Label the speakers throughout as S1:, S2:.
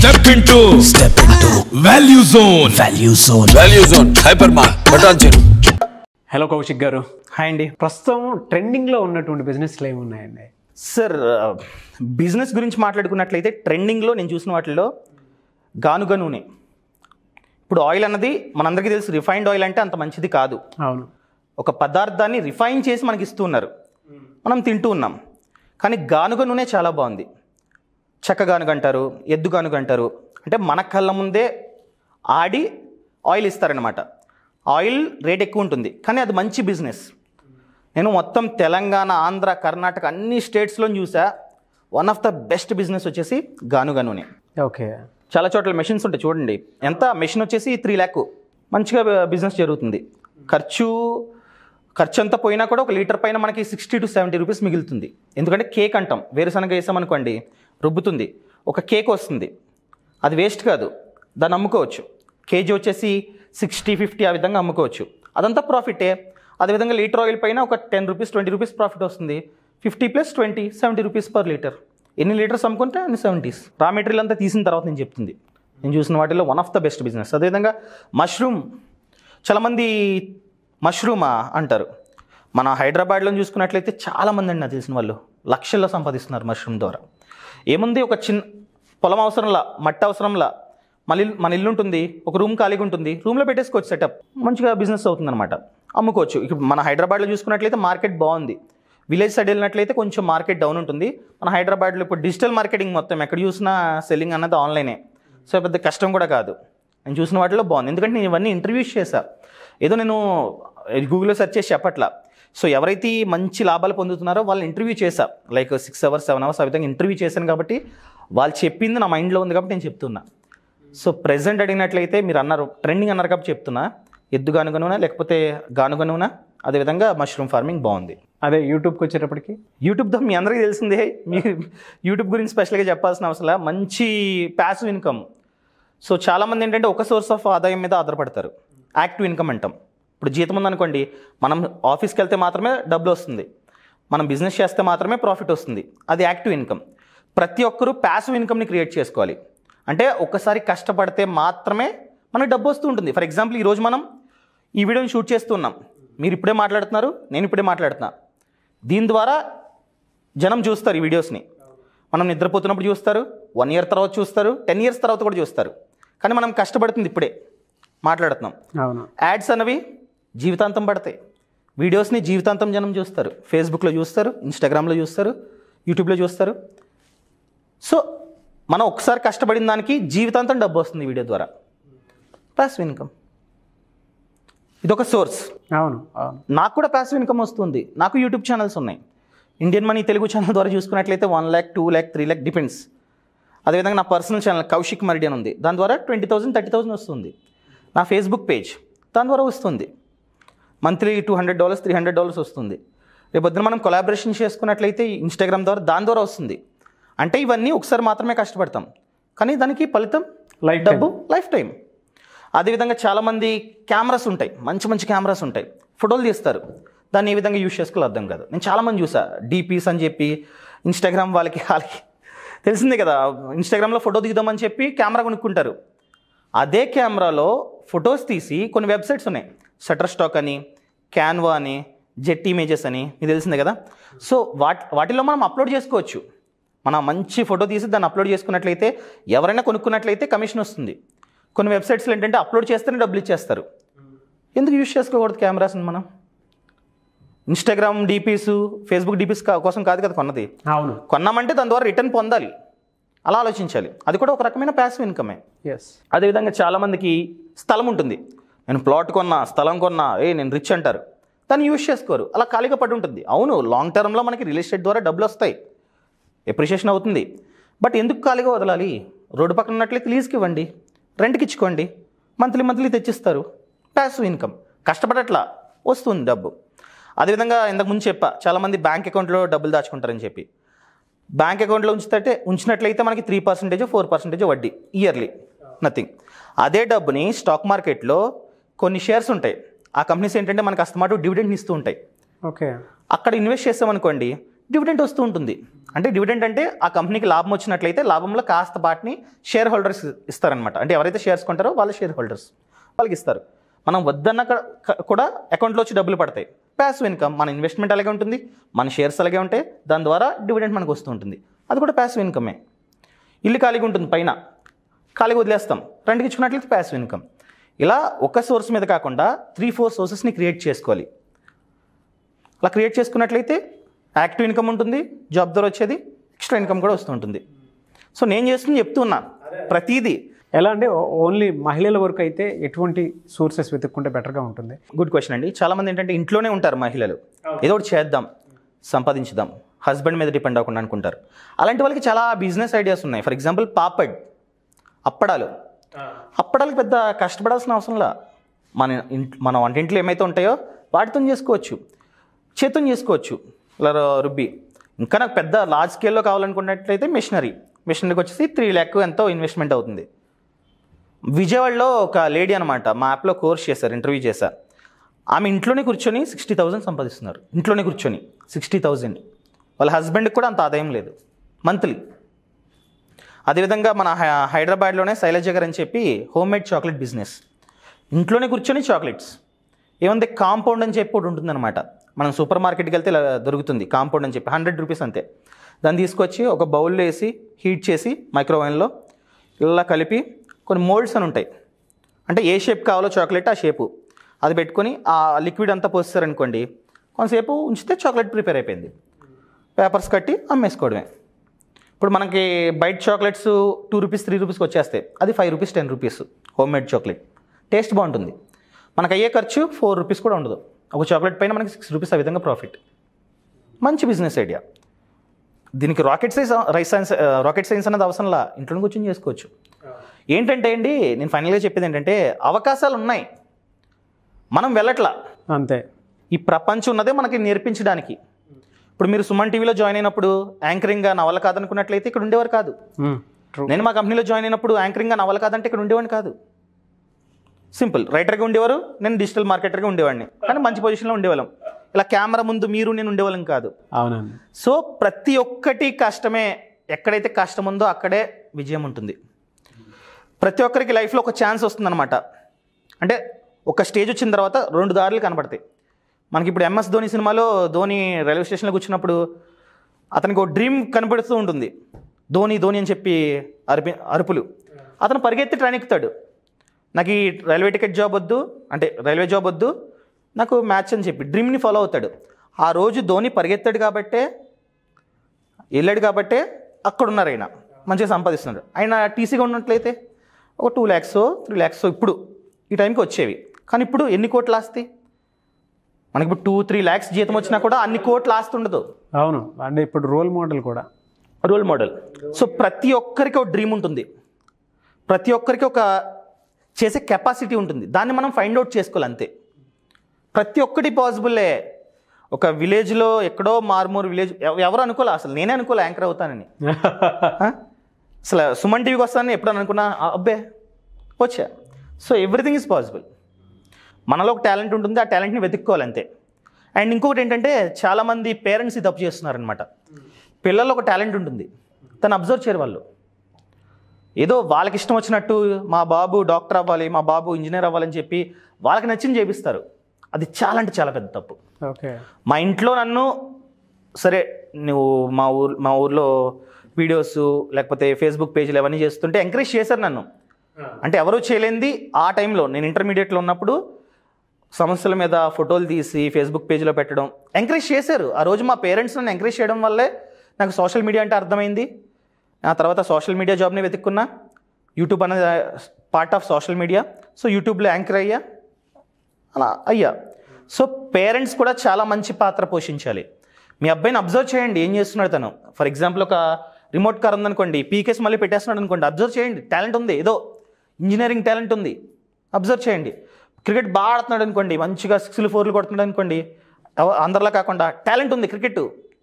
S1: step into step into value zone value zone value zone hyper mart
S2: Patancheru hello Kaushik గారు hi అండి ప్రస్తుతం ట్రెండింగ్లో ఉన్నటువంటి బిజినెస్లు ఏమి ఉన్నాయండి సార్ బిజినెస్ గురించి మాట్లాడుకున్నట్లయితే ట్రెండింగ్లో నేను చూసిన వాటిల్లో
S1: గానుగ నూనె ఇప్పుడు ఆయిల్ అన్నది మనందరికీ తెలుసు రిఫైన్డ్ ఆయిల్ అంటే అంత మంచిది కాదు అవును ఒక పదార్థాన్ని రిఫైన్ చేసి మనకి ఇస్తూ ఉన్నారు మనం తింటూ ఉన్నాం కానీ గానుగ నూనె చాలా బాగుంది చెక్కగానుగంటారు ఎద్దుగానుగంటారు అంటే మన కళ్ళ ముందే ఆడి ఆయిల్ ఇస్తారనమాట ఆయిల్ రేట్ ఎక్కువ ఉంటుంది కానీ అది మంచి బిజినెస్ నేను మొత్తం తెలంగాణ ఆంధ్ర కర్ణాటక అన్ని స్టేట్స్లో చూసా one of the best business వచ్చేసి గానుగ నూనె ఓకే చాలా చోట్ల మెషిన్స్ ఉంటాయి చూడండి ఎంత మెషిన్ వచ్చేసి త్రీ ల్యాక్ మంచిగా బిజినెస్ జరుగుతుంది ఖర్చు ఖర్చు అంతా పోయినా కూడా ఒక లీటర్ పైన మనకి సిక్స్టీ టు సెవెంటీ రూపీస్ మిగులుతుంది ఎందుకంటే కేక్ అంటాం వేరుశనగ వేసామనుకోండి రుబ్బుతుంది ఒక కేక్ వస్తుంది అది వేస్ట్ కాదు దాన్ని అమ్ముకోవచ్చు కేజీ వచ్చేసి సిక్స్టీ ఫిఫ్టీ ఆ విధంగా అమ్ముకోవచ్చు అదంతా ప్రాఫిటే అదేవిధంగా లీటర్ ఆయిల్ పైన ఒక ten rupees twenty rupees profit వస్తుంది fifty plus twenty seventy rupees per litre ఎన్ని లీటర్స్ అమ్ముకుంటే అన్ని సెవెంటీస్ రా మెటీరియల్ అంతా తీసిన తర్వాత నేను చెప్తుంది నేను చూసిన వాటిలో one of the best business అదేవిధంగా మష్రూమ్ చాలామంది మష్రూమా అంటారు మన హైదరాబాద్లో చూసుకున్నట్లయితే చాలామంది అండి నాకు తెలిసిన వాళ్ళు లక్షల్లో సంపాదిస్తున్నారు మష్రూమ్ ద్వారా ఏముంది ఒక చిన్న పొలం అవసరంలా మట్టి అవసరంలా మళ్ళీ మన ఇల్లు ఉంటుంది ఒక రూమ్ ఖాళీగా ఉంటుంది రూమ్లో పెట్టేసుకోవచ్చు సెటప్ మంచిగా బిజినెస్ అవుతుందన్నమాట అమ్ముకోవచ్చు ఇప్పుడు మన హైదరాబాద్లో చూసుకున్నట్లయితే మార్కెట్ బాగుంది విలేజ్ సైడ్ వెళ్ళినట్లయితే కొంచెం మార్కెట్ డౌన్ ఉంటుంది మన హైదరాబాద్లో ఇప్పుడు డిజిటల్ మార్కెటింగ్ మొత్తం ఎక్కడ చూసినా సెల్లింగ్ అన్నది ఆన్లైనే సో పెద్ద కష్టం కూడా కాదు నేను చూసిన వాటిలో బాగుంది ఎందుకంటే నేను ఇవన్నీ ఇంటర్వ్యూస్ చేశాను ఏదో నేను గూగుల్లో సెర్చ్ చేసి చెప్పట్లా సో ఎవరైతే మంచి లాభాలు పొందుతున్నారో వాళ్ళు ఇంటర్వ్యూ చేశారు like six hours seven hours ఆ విధంగా ఇంటర్వ్యూ చేశాను కాబట్టి వాళ్ళు చెప్పింది నా మైండ్లో ఉంది కాబట్టి నేను చెప్తున్నా సో ప్రజెంట్ అడిగినట్లయితే మీరు అన్నారు ట్రెండింగ్ అన్నారు కాబట్టి చెప్తున్నా ఎద్దు గానుగనునా లేకపోతే గానుగనునా అదేవిధంగా మష్రూమ్ ఫార్మింగ్ బాగుంది అదే యూట్యూబ్కి వచ్చేటప్పటికి యూట్యూబ్తో మీ అందరికీ తెలిసిందే మీ యూట్యూబ్ గురించి స్పెషల్గా చెప్పాల్సిన అవసరం మంచి ప్యాసివ్ ఇన్కమ్ సో చాలామంది ఏంటంటే ఒక సోర్స్ ఆఫ్ ఆదాయం మీద ఆధారపడతారు యాక్టివ్ ఇన్కమ్ అంటాం ఇప్పుడు జీతం ఉందనుకోండి మనం ఆఫీస్కి వెళ్తే మాత్రమే డబ్బులు వస్తుంది మనం బిజినెస్ చేస్తే మాత్రమే ప్రాఫిట్ వస్తుంది అది యాక్టివ్ ఇన్కమ్ ప్రతి ఒక్కరూ ప్యాసివ్ ఇన్కమ్ని క్రియేట్ చేసుకోవాలి అంటే ఒక్కసారి కష్టపడితే మాత్రమే మనకు డబ్బు వస్తూ ఉంటుంది ఫర్ ఎగ్జాంపుల్ ఈరోజు మనం ఈ వీడియోని షూట్ చేస్తూ ఉన్నాం మీరు ఇప్పుడే మాట్లాడుతున్నారు నేను ఇప్పుడే మాట్లాడుతున్నా దీని ద్వారా జనం చూస్తారు ఈ వీడియోస్ని మనం నిద్రపోతున్నప్పుడు చూస్తారు వన్ ఇయర్ తర్వాత చూస్తారు టెన్ ఇయర్స్ తర్వాత కూడా చూస్తారు కానీ మనం కష్టపడుతుంది ఇప్పుడే మాట్లాడుతున్నాం యాడ్స్ అనేవి జీవితాంతం పడతాయి వీడియోస్ని జీవితాంతం జనం చూస్తారు ఫేస్బుక్లో చూస్తారు ఇన్స్టాగ్రామ్లో చూస్తారు యూట్యూబ్లో చూస్తారు సో మనం ఒకసారి కష్టపడిన దానికి జీవితాంతం డబ్బు వస్తుంది వీడియో ద్వారా ప్యాసివ్ ఇన్కమ్ ఇదొక సోర్స్ అవును నాకు కూడా ప్యాసివ్ ఇన్కమ్ వస్తుంది నాకు యూట్యూబ్ ఛానల్స్ ఉన్నాయి ఇండియన్ మనీ తెలుగు ఛానల్ ద్వారా చూసుకున్నట్లయితే one lakh two lakh three lakh depends అదేవిధంగా నా పర్సనల్ ఛానల్ కౌశిక్ మరిడియన్ ఉంది దాని ద్వారా ట్వంటీ థౌసండ్ థర్టీ థౌసండ్ వస్తుంది నా ఫేస్బుక్ పేజ్ దాని ద్వారా వస్తుంది monthly two hundred dollars three hundred dollars వస్తుంది రేపు పొద్దున మనం కొలాబరేషన్ చేసుకున్నట్లయితే ఇన్స్టాగ్రామ్ ద్వారా దాని ద్వారా వస్తుంది అంటే ఇవన్నీ ఒకసారి మాత్రమే కష్టపడతాం కానీ దానికి ఫలితం లైఫ్ డబ్బు లైఫ్ టైం అదేవిధంగా చాలామంది కెమెరాస్ ఉంటాయి మంచి మంచి కెమెరాస్ ఉంటాయి ఫోటోలు తీస్తారు దాన్ని ఏ విధంగా యూజ్ చేసుకోవాలి అర్థం కాదు నేను చాలామంది చూసా డీపీస్ అని చెప్పి ఇన్స్టాగ్రామ్ వాళ్ళకి వాళ్ళకి తెలిసిందే కదా ఇన్స్టాగ్రామ్లో ఫోటో దిగుదామని చెప్పి కెమెరా కొనుక్కుంటారు అదే కెమెరాలో ఫొటోస్ తీసి కొన్ని వెబ్సైట్స్ ఉన్నాయి షటర్ స్టాక్ అని క్యాన్వా అని జెట్ ఇమేజెస్ అని మీకు తెలిసిందే కదా సో వాటి వాటిలో మనం అప్లోడ్ చేసుకోవచ్చు మనం మంచి ఫోటో తీసి దాన్ని అప్లోడ్ చేసుకున్నట్లయితే ఎవరైనా కొనుక్కున్నట్లయితే కమిషన్ వస్తుంది కొన్ని వెబ్సైట్స్లో ఏంటంటే అప్లోడ్ చేస్తేనే డబ్బులు ఇచ్చేస్తారు ఎందుకు యూజ్ చేసుకోకూడదు కెమెరాస్ని మనం ఇన్స్టాగ్రామ్ డీపీస్ ఫేస్బుక్ డీపీస్ కోసం కాదు కదా కొన్నది అవును కొన్నామంటే దాని ద్వారా రిటర్న్ పొందాలి అలా ఆలోచించాలి అది కూడా ఒక రకమైన ప్యాసివ్ ఇన్కమే ఎస్ అదేవిధంగా చాలామందికి స్థలం ఉంటుంది నేను ప్లాట్ కొన్నా స్థలం కొన్నా ఏ నేను రిచ్ అంటారు దాన్ని యూజ్ చేసుకోరు అలా ఖాళీగా పడి ఉంటుంది అవును లాంగ్ టర్మ్లో మనకి రియల్ ఎస్టేట్ ద్వారా డబ్బులు వస్తాయి ఎప్రిషియేషన్ అవుతుంది బట్ ఎందుకు ఖాళీగా వదలాలి రోడ్డు పక్కన ఉన్నట్లయితే లీజ్కి ఇవ్వండి రెంట్కి ఇచ్చుకోండి మంత్లీ మంత్లీ తెచ్చిస్తారు ప్యాసివ్ ఇన్కమ్ కష్టపడట్లా వస్తుంది డబ్బు అదేవిధంగా ఇంతకుముందు చెప్పా చాలామంది బ్యాంక్ అకౌంట్లో డబ్బులు దాచుకుంటారని చెప్పి బ్యాంక్ అకౌంట్లో ఉంచితే ఉంచినట్లయితే మనకి త్రీ పర్సెంటేజ్ ఫోర్ పర్సెంటేజ్ వడ్డీ ఇయర్లీ నథింగ్ అదే డబ్బుని స్టాక్ మార్కెట్లో కొన్ని షేర్స్ ఉంటాయి ఆ కంపెనీస్ ఏంటంటే మనకు అస్తమాటు డివిడెంట్ ఇస్తూ ఉంటాయి ఓకే అక్కడ ఇన్వెస్ట్ చేస్తామనుకోండి డివిడెంట్ వస్తూ ఉంటుంది అంటే డివిడెంట్ అంటే ఆ కంపెనీకి లాభం వచ్చినట్లయితే లాభంలో కాస్త పాటిని షేర్ హోల్డర్స్ ఇస్తారనమాట అంటే ఎవరైతే షేర్స్ కొంటారో వాళ్ళ షేర్ హోల్డర్స్ వాళ్ళకి ఇస్తారు మనం వద్దన్న కూడా అకౌంట్లో వచ్చి డబ్బులు పడతాయి ప్యాసివ్ ఇన్కమ్ మన ఇన్వెస్ట్మెంట్ అలాగే ఉంటుంది మన షేర్స్ అలాగే ఉంటాయి దాని ద్వారా డివిడెంట్ మనకు వస్తూ ఉంటుంది అది కూడా ప్యాసివ్ ఇన్కమే ఇల్లు ఖాళీగా ఉంటుంది పైన ఖాళీగా వదిలేస్తాం రెంట్కి ఇచ్చుకున్నట్లయితే ప్యాసివ్ ఇన్కమ్ ఇలా ఒక సోర్స్ మీద కాకుండా త్రీ ఫోర్ సోర్సెస్ని క్రియేట్ చేసుకోవాలి అలా క్రియేట్ చేసుకున్నట్లయితే యాక్టివ్ ఇన్కమ్
S2: ఉంటుంది జాబ్ ద్వారా వచ్చేది ఎక్స్ట్రా ఇన్కమ్ కూడా వస్తుంటుంది సో నేను చేస్తుంది చెప్తున్నా ప్రతీది ఎలా అంటే ఓన్లీ మహిళల వరకు అయితే ఎటువంటి సోర్సెస్ వెతుక్కుంటే బెటర్గా ఉంటుంది
S1: గుడ్ క్వశ్చన్ అండి చాలామంది ఏంటంటే ఇంట్లోనే ఉంటారు మహిళలు ఏదో ఒకటి చేద్దాం సంపాదించుదాం హస్బెండ్ మీద డిపెండ్ అవ్వకుండా అనుకుంటారు అలాంటి వాళ్ళకి చాలా బిజినెస్ ఐడియాస్ ఉన్నాయి ఫర్ ఎగ్జాంపుల్ పాపడ్ అప్పడాలు అప్పడానికి పెద్ద కష్టపడాల్సిన అవసరంలా మన ఇంట్ మన వంటింట్లో ఏమైతే ఉంటాయో వాటితో చేసుకోవచ్చు చేతుని చేసుకోవచ్చు రుబ్బి ఇంకా నాకు పెద్ద లార్జ్ స్కేల్లో కావాలనుకున్నట్లయితే మిషనరీ మిషనరీకి వచ్చేసి త్రీ ల్యాక్ ఎంతో ఇన్వెస్ట్మెంట్ అవుతుంది విజయవాడలో ఒక లేడీ అనమాట మా యాప్లో కోర్స్ చేశారు ఇంటర్వ్యూ చేశారు ఆమె ఇంట్లోనే కూర్చొని సిక్స్టీ థౌజండ్ సంపాదిస్తున్నారు ఇంట్లోనే కూర్చొని సిక్స్టీ థౌజండ్ వాళ్ళ హస్బెండ్కి కూడా అంత ఆదాయం లేదు మంత్లీ అదేవిధంగా మన హైదరాబాద్లోనే శైలజ గారు అని చెప్పి హోమ్ మేడ్ చాక్లెట్ బిజినెస్ ఇంట్లోనే కూర్చొని చాక్లెట్స్ ఏముంది కాంపౌండ్ అని చెప్పి ఒకటి ఉంటుందన్నమాట మనం సూపర్ మార్కెట్కి వెళ్తే ఇలా దొరుకుతుంది కాంపౌండ్ అని చెప్పి హండ్రెడ్ రూపీస్ అంతే దాన్ని తీసుకొచ్చి ఒక బౌల్లో వేసి హీట్ చేసి మైక్రోవేవ్లో ఇలా కలిపి కొన్ని మోల్డ్స్ అని ఉంటాయి అంటే ఏ షేప్ కావాలో చాక్లెట్ ఆ షేపు అది పెట్టుకొని ఆ లిక్విడ్ అంతా పోస్తారనుకోండి కొంతసేపు ఉంచితే చాక్లెట్ ప్రిపేర్ అయిపోయింది పేపర్స్ కట్టి అమ్మేసుకోవడమే ఇప్పుడు మనకి బయట చాక్లెట్స్ టూ రూపీస్ త్రీ రూపీస్కి వచ్చేస్తాయి అది five rupees ten rupees home made chocolate taste బాగుంటుంది మనకు అయ్యే ఖర్చు ఫోర్ రూపీస్ కూడా ఉండదు ఒక చాక్లెట్ పైన మనకి సిక్స్ రూపీస్ ఆ విధంగా ప్రాఫిట్ మంచి బిజినెస్ ఐడియా దీనికి rocket science rice science rocket science అనేది అవసరంలా ఇంట్లో కూర్చొని చేసుకోవచ్చు ఏంటంటే అండి నేను ఫైనల్గా చెప్పేది ఏంటంటే అవకాశాలు ఉన్నాయి మనం వెళ్ళట్లా అంతే ఈ ప్రపంచం ఉన్నదే మనకి నేర్పించడానికి ఇప్పుడు మీరు సుమన్ టీవీలో జాయిన్ అయినప్పుడు యాంకరింగ్గా నవల కాదనుకున్నట్లయితే ఇక్కడ ఉండేవారు కాదు hmm, నేను మా కంపెనీలో జాయిన్ అయినప్పుడు యాంకరింగ్గా నవల కాదంటే ఇక్కడ ఉండేవాడిని కాదు సింపుల్ రైటర్గా ఉండేవారు నేను డిజిటల్ మార్కెటర్గా ఉండేవాడిని కానీ మంచి పొజిషన్లో ఉండేవాళ్ళం ఇలా కెమెరా ముందు మీరు నేను ఉండేవాళ్ళం కాదు అవునండి సో ప్రతి ఒక్కటి కష్టమే ఎక్కడైతే కష్టం ఉందో అక్కడే విజయం ఉంటుంది ప్రతి ఒక్కరికి లైఫ్లో ఒక ఛాన్స్ వస్తుందన్నమాట అంటే ఒక స్టేజ్ వచ్చిన తర్వాత రెండు దారులు కనబడతాయి మనకి ఇప్పుడు ఎంఎస్ ధోని సినిమాలో ధోని రైల్వే స్టేషన్లో కూర్చున్నప్పుడు అతనికి ఒక డ్రీమ్ కనపడుతూ ఉంటుంది ధోని ధోని అని చెప్పి అరిపి అరుపులు అతను పరిగెత్తి ట్రైన్ ఎక్కుతాడు నాకు ఈ రైల్వే టికెట్ జాబ్ వద్దు అంటే రైల్వే జాబ్ వద్దు నాకు మ్యాచ్ అని చెప్పి డ్రీమ్ని ఫాలో అవుతాడు ఆ రోజు ధోని పరిగెత్తాడు కాబట్టే వెళ్ళాడు కాబట్టే అక్కడ ఉన్నారు ఆయన మంచిగా సంపాదిస్తున్నాడు ఆయన టీసీగా ఉన్నట్లయితే ఒక టూ ల్యాక్స్ త్రీ ల్యాక్స్ ఇప్పుడు ఈ టైంకి వచ్చేవి కానీ ఇప్పుడు ఎన్ని కోట్లు ఆస్తి మనకి ఇప్పుడు టూ త్రీ ల్యాక్స్ జీతం వచ్చినా కూడా అన్ని కోట్లు ఆస్తి ఉండదు అవును అంటే ఇప్పుడు రోల్ మోడల్ కూడా రోల్ మోడల్ సో ప్రతి ఒక్కరికి ఒక డ్రీమ్ ఉంటుంది ప్రతి ఒక్కరికి ఒక చేసే కెపాసిటీ ఉంటుంది దాన్ని మనం ఫైండ్ అవుట్ చేసుకోవాలి అంతే ప్రతి ఒక్కటి పాసిబుల్లే ఒక విలేజ్లో ఎక్కడో మారుమూరు విలేజ్ ఎవరు అనుకోలే అసలు నేనే అనుకోలే యాంకర్ అవుతానని అసలు సుమన్ టీవీకి వస్తానని ఎప్పుడని అనుకున్నా అబ్బే వచ్చా సో ఎవ్రీథింగ్ ఈజ్ పాసిబుల్ మనలో ఒక టాలెంట్ ఉంటుంది ఆ టాలెంట్ని వెతుక్కోవాలి అంతే అండ్ ఇంకొకటి ఏంటంటే చాలామంది పేరెంట్స్ ఇది తప్పు చేస్తున్నారనమాట పిల్లల్లో ఒక టాలెంట్ ఉంటుంది తను అబ్జర్వ్ చేయరు వాళ్ళు ఏదో వాళ్ళకి ఇష్టం వచ్చినట్టు మా బాబు డాక్టర్ అవ్వాలి మా బాబు ఇంజనీర్ అవ్వాలని చెప్పి వాళ్ళకి నచ్చింది చేపిస్తారు అది చాలా అంటే చాలా పెద్ద తప్పు ఓకే మా ఇంట్లో నన్ను సరే నువ్వు మా ఊర్ మా ఊర్లో వీడియోస్ లేకపోతే ఫేస్బుక్ పేజీలు అవన్నీ చేస్తుంటే ఎంకరేజ్ చేశారు నన్ను అంటే ఎవరూ చేయలేంది ఆ టైంలో నేను ఇంటర్మీడియట్లో ఉన్నప్పుడు సమస్యల మీద ఫోటోలు తీసి ఫేస్బుక్ పేజ్లో పెట్టడం ఎంకరేజ్ చేశారు ఆ రోజు మా పేరెంట్స్ నన్ను ఎంకరేజ్ చేయడం వల్లే నాకు సోషల్ మీడియా అంటే అర్థమైంది ఆ తర్వాత సోషల్ మీడియా జాబ్ని వెతుక్కున్నా యూట్యూబ్ అనేది part of social media so యూట్యూబ్లో యాంకర్ అయ్యా అలా అయ్యా సో పేరెంట్స్ కూడా చాలా మంచి పాత్ర పోషించాలి మీ అబ్బాయిని అబ్జర్వ్ చేయండి ఏం చేస్తున్నాడు తను ఫర్ ఎగ్జాంపుల్ ఒక రిమోట్ కార్ ఉందనుకోండి పీకేస్ మళ్ళీ పెట్టేస్తున్నాడు అనుకోండి అబ్జర్వ్ చేయండి టాలెంట్ ఉంది ఏదో ఇంజనీరింగ్ టాలెంట్ ఉంది అబ్జర్వ్ చేయండి క్రికెట్ బాగా ఆడుతున్నాడు అనుకోండి మంచిగా సిక్స్లు ఫోర్లు కొడుతున్నాడు అనుకోండి అందరిలా కాకుండా టాలెంట్ ఉంది క్రికెట్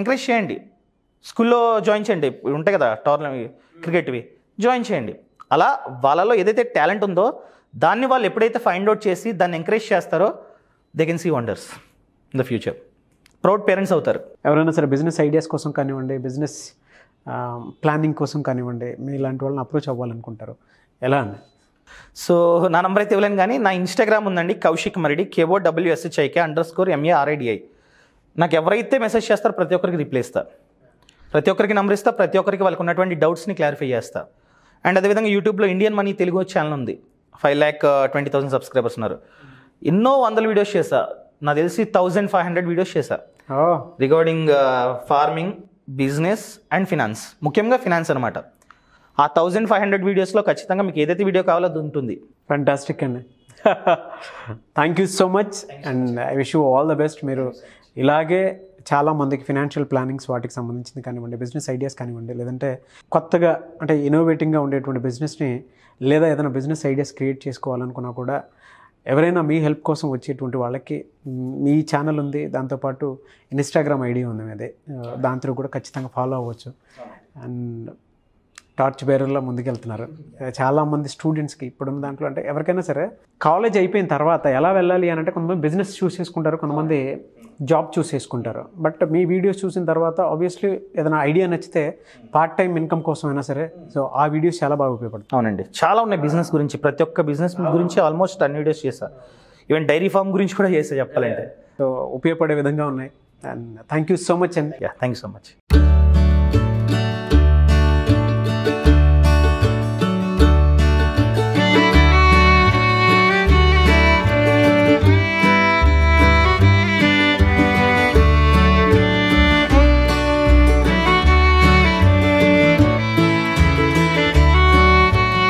S1: ఎంకరేజ్ చేయండి స్కూల్లో జాయిన్ చేయండి ఉంటాయి కదా టోర్నమెంట్ క్రికెట్వి జాయిన్ చేయండి అలా వాళ్ళలో ఏదైతే టాలెంట్ ఉందో దాన్ని వాళ్ళు ఎప్పుడైతే ఫైండ్ అవుట్ చేసి దాన్ని ఎంకరేజ్ చేస్తారో
S2: they can see wonders in the future proud parents అవుతారు ఎవరైనా సరే బిజినెస్ ఐడియాస్ కోసం కానివ్వండి బిజినెస్ ప్లానింగ్ కోసం కానివ్వండి మీ ఇలాంటి వాళ్ళని అప్రోచ్ అవ్వాలనుకుంటారు ఎలా అండి సో నా నంబర్ అయితే ఇవ్వలేను కానీ నా ఇన్స్టాగ్రామ్ ఉందండి Kaushik Maridi KO
S1: WSHIK underscore MARIDI నాకు ఎవరైతే మెసేజ్ చేస్తారో ప్రతి ఒక్కరికి రిప్లై ఇస్తా ప్రతి ఒక్కరికి నంబర్ ఇస్తా ప్రతి ఒక్కరికి వాళ్ళకి ఉన్నటువంటి డౌట్స్ని క్లారిఫై చేస్తా అండ్ అదేవిధంగా యూట్యూబ్లో ఇండియన్ మనీ తెలుగు ఛానల్ ఉంది five lakh twenty thousand subscribers ఉన్నారు ఎన్నో వందల వీడియోస్ చేశా నా తెలిసి థౌజండ్ ఫైవ్ హండ్రెడ్ వీడియోస్ చేశా regarding farming business and finance ముఖ్యంగా ఫినాన్స్ అనమాట ఆ థౌజండ్ ఫైవ్ హండ్రెడ్ వీడియోస్లో ఖచ్చితంగా
S2: మీకు ఏదైతే వీడియో కావాలో అది ఉంటుంది ఫెంటాస్టిక్ అండి thank you so much and I wish you all the best మీరు ఇలాగే చాలా మందికి ఫినాన్షియల్ ప్లానింగ్స్ వాటికి సంబంధించింది కానివ్వండి బిజినెస్ ఐడియాస్ కానివ్వండి లేదంటే కొత్తగా అంటే ఇన్నోవేటింగ్గా ఉండేటువంటి బిజినెస్ని లేదా ఏదైనా బిజినెస్ ఐడియాస్ క్రియేట్ చేసుకోవాలనుకున్నా కూడా ఎవరైనా మీ హెల్ప్ కోసం వచ్చేటువంటి వాళ్ళకి మీ ఛానల్ ఉంది దాంతోపాటు ఇన్స్టాగ్రామ్ ఐడియా ఉంది అదే uh, దాంతో కూడా ఖచ్చితంగా ఫాలో అవ్వచ్చు అండ్ టార్చ్ బేరర్లో ముందుకెళ్తున్నారు చాలామంది స్టూడెంట్స్కి ఇప్పుడున్న దాంట్లో అంటే ఎవరికైనా సరే కాలేజ్ అయిపోయిన తర్వాత ఎలా వెళ్ళాలి అని అంటే కొంతమంది బిజినెస్ చూస్ చేసుకుంటారు కొంతమంది జాబ్ చూస్ చేసుకుంటారు బట్ మీ వీడియోస్ చూసిన తర్వాత ఆబ్వియస్లీ ఏదైనా ఐడియా నచ్చితే పార్ట్ టైం ఇన్కమ్ కోసం అయినా సరే సో ఆ వీడియోస్ చాలా బాగా ఉపయోగపడుతుంది అవునండి చాలా ఉన్నాయి బిజినెస్ గురించి ప్రతి ఒక్క బిజినెస్ గురించి ఆల్మోస్ట్ అన్ని వీడియోస్ చేశా ఈవెన్ డైరీ ఫామ్ గురించి కూడా చేశా చెప్పాలంటే సో ఉపయోగపడే విధంగా ఉన్నాయి and thank you so much అండి థ్యాంక్ యూ సో మచ్